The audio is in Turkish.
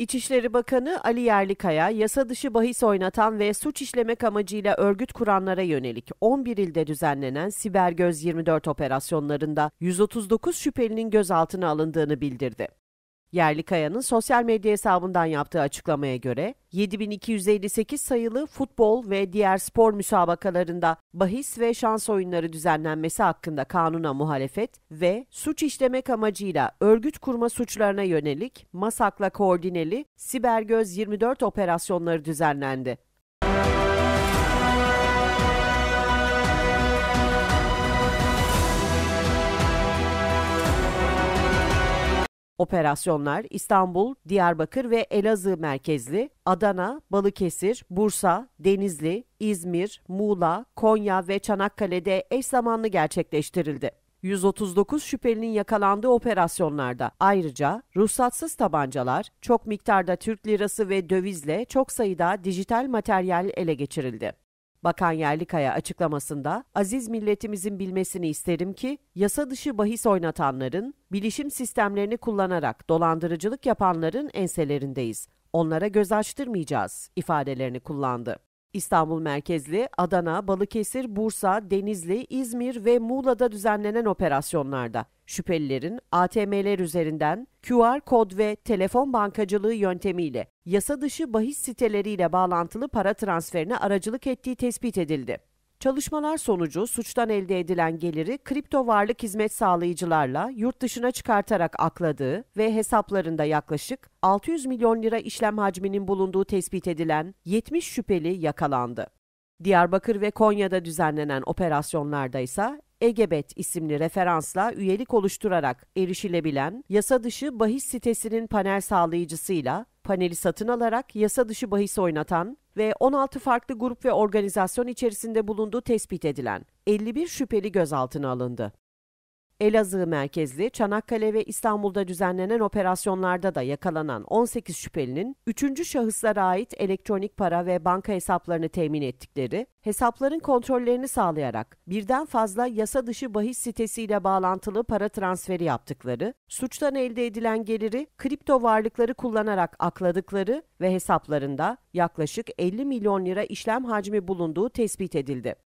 İçişleri Bakanı Ali Yerlikaya, yasa dışı bahis oynatan ve suç işlemek amacıyla örgüt kuranlara yönelik 11 ilde düzenlenen Siber Göz 24 operasyonlarında 139 şüphelinin gözaltına alındığını bildirdi. Yerli Kaya'nın sosyal medya hesabından yaptığı açıklamaya göre 7258 sayılı futbol ve diğer spor müsabakalarında bahis ve şans oyunları düzenlenmesi hakkında kanuna muhalefet ve suç işlemek amacıyla örgüt kurma suçlarına yönelik MASAK'la koordineli Siber Göz 24 operasyonları düzenlendi. Operasyonlar İstanbul, Diyarbakır ve Elazığ merkezli, Adana, Balıkesir, Bursa, Denizli, İzmir, Muğla, Konya ve Çanakkale'de eş zamanlı gerçekleştirildi. 139 şüphelinin yakalandığı operasyonlarda ayrıca ruhsatsız tabancalar, çok miktarda Türk lirası ve dövizle çok sayıda dijital materyal ele geçirildi. Bakan Yerlikaya açıklamasında aziz milletimizin bilmesini isterim ki yasa dışı bahis oynatanların, bilişim sistemlerini kullanarak dolandırıcılık yapanların enselerindeyiz. Onlara göz açtırmayacağız ifadelerini kullandı. İstanbul merkezli Adana, Balıkesir, Bursa, Denizli, İzmir ve Muğla'da düzenlenen operasyonlarda şüphelilerin ATM'ler üzerinden QR kod ve telefon bankacılığı yöntemiyle yasa dışı bahis siteleriyle bağlantılı para transferine aracılık ettiği tespit edildi. Çalışmalar sonucu suçtan elde edilen geliri kripto varlık hizmet sağlayıcılarla yurt dışına çıkartarak akladığı ve hesaplarında yaklaşık 600 milyon lira işlem hacminin bulunduğu tespit edilen 70 şüpheli yakalandı. Diyarbakır ve Konya'da düzenlenen operasyonlarda ise Egebet isimli referansla üyelik oluşturarak erişilebilen yasa dışı bahis sitesinin panel sağlayıcısıyla Paneli satın alarak yasa dışı bahis oynatan ve 16 farklı grup ve organizasyon içerisinde bulunduğu tespit edilen 51 şüpheli gözaltına alındı. Elazığ merkezli Çanakkale ve İstanbul'da düzenlenen operasyonlarda da yakalanan 18 şüphelinin üçüncü şahıslara ait elektronik para ve banka hesaplarını temin ettikleri, hesapların kontrollerini sağlayarak birden fazla yasa dışı bahis sitesiyle bağlantılı para transferi yaptıkları, suçtan elde edilen geliri kripto varlıkları kullanarak akladıkları ve hesaplarında yaklaşık 50 milyon lira işlem hacmi bulunduğu tespit edildi.